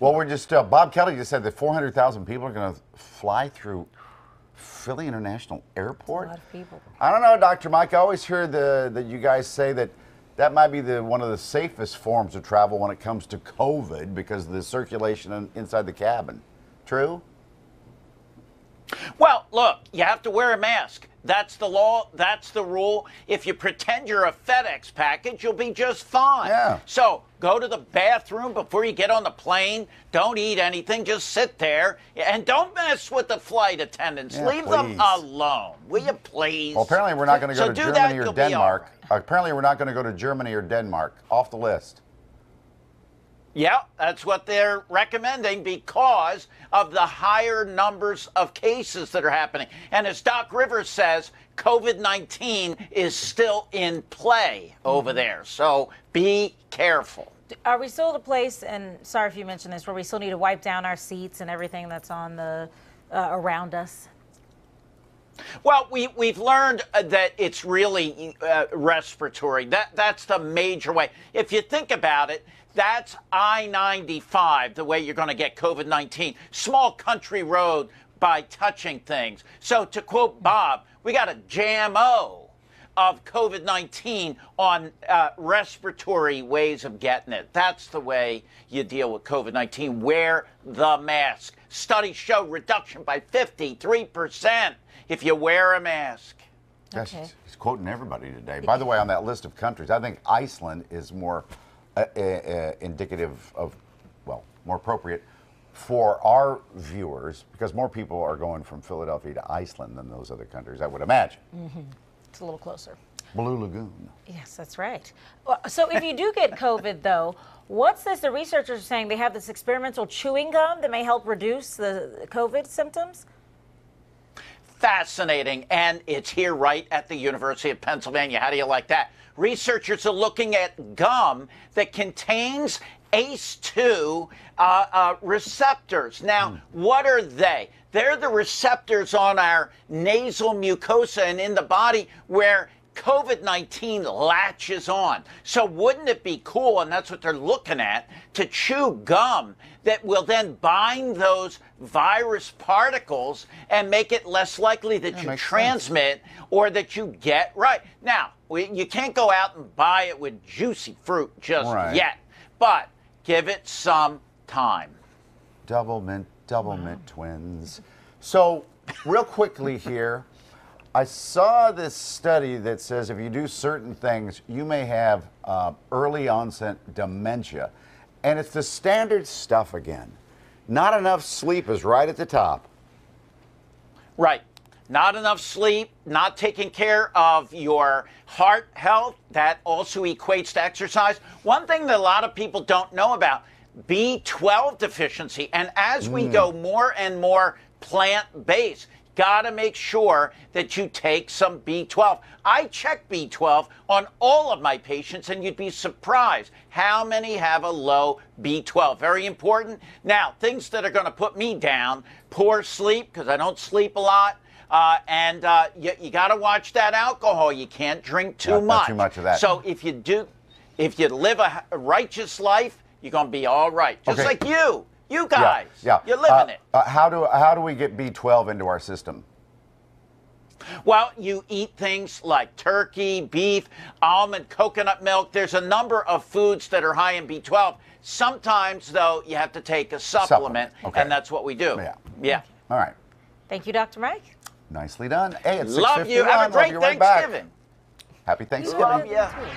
Well, we're just, uh, Bob Kelly just said that 400,000 people are going to fly through Philly International Airport. That's a lot of people. I don't know, Dr. Mike. I always hear the, that you guys say that that might be the one of the safest forms of travel when it comes to COVID because of the circulation in, inside the cabin. True? Well, look, you have to wear a mask. That's the law. That's the rule. If you pretend you're a FedEx package, you'll be just fine. Yeah. So go to the bathroom before you get on the plane. Don't eat anything. Just sit there. And don't mess with the flight attendants. Yeah, Leave please. them alone. Will you please? Well, apparently we're not going to go so to Germany that, or Denmark. Right. Apparently we're not going to go to Germany or Denmark. Off the list. Yeah, that's what they're recommending because of the higher numbers of cases that are happening. And as Doc Rivers says, COVID 19 is still in play over mm-hmm. there. So be careful. Are we still at a place, and sorry if you mentioned this, where we still need to wipe down our seats and everything that's on the uh, around us? Well, we, we've learned uh, that it's really uh, respiratory. That, that's the major way. If you think about it, that's I 95, the way you're going to get COVID 19. Small country road by touching things. So, to quote Bob, we got a jam O of COVID 19 on uh, respiratory ways of getting it. That's the way you deal with COVID 19. Wear the mask. Studies show reduction by 53% if you wear a mask. Yes, okay. he's quoting everybody today. By the way, on that list of countries, I think Iceland is more uh, uh, uh, indicative of, well, more appropriate for our viewers because more people are going from Philadelphia to Iceland than those other countries, I would imagine. Mm -hmm. It's a little closer. Blue Lagoon. Yes, that's right. So if you do get COVID, though, what's this? The researchers are saying they have this experimental chewing gum that may help reduce the COVID symptoms fascinating, and it's here right at the University of Pennsylvania. How do you like that? Researchers are looking at gum that contains ACE2 uh, uh, receptors. Now, mm. what are they? They're the receptors on our nasal mucosa and in the body where COVID 19 latches on. So, wouldn't it be cool, and that's what they're looking at, to chew gum that will then bind those virus particles and make it less likely that, that you transmit sense. or that you get right. Now, we, you can't go out and buy it with juicy fruit just right. yet, but give it some time. Double mint Doublemint wow. twins. So, real quickly here, I saw this study that says if you do certain things, you may have uh, early onset dementia. And it's the standard stuff again. Not enough sleep is right at the top. Right. Not enough sleep, not taking care of your heart health, that also equates to exercise. One thing that a lot of people don't know about B12 deficiency. And as we hmm. go more and more plant based, got to make sure that you take some B12. I check B12 on all of my patients, and you'd be surprised how many have a low B12. Very important. Now, things that are going to put me down poor sleep, because I don't sleep a lot. Uh, and uh, you, you got to watch that alcohol. You can't drink too not, much. Not too much of that. So if you do, if you live a righteous life, you're going to be all right, just okay. like you. You guys. Yeah. yeah. You're living uh, it. Uh, how, do, how do we get B12 into our system? Well, you eat things like turkey, beef, almond, coconut milk. There's a number of foods that are high in B12. Sometimes, though, you have to take a supplement, supplement. Okay. and that's what we do. Yeah. Yeah. All right. Thank you, Dr. Mike. Nicely done. Hey, it's Love you. Have a great Thanksgiving. Right Happy Thanksgiving. Love you.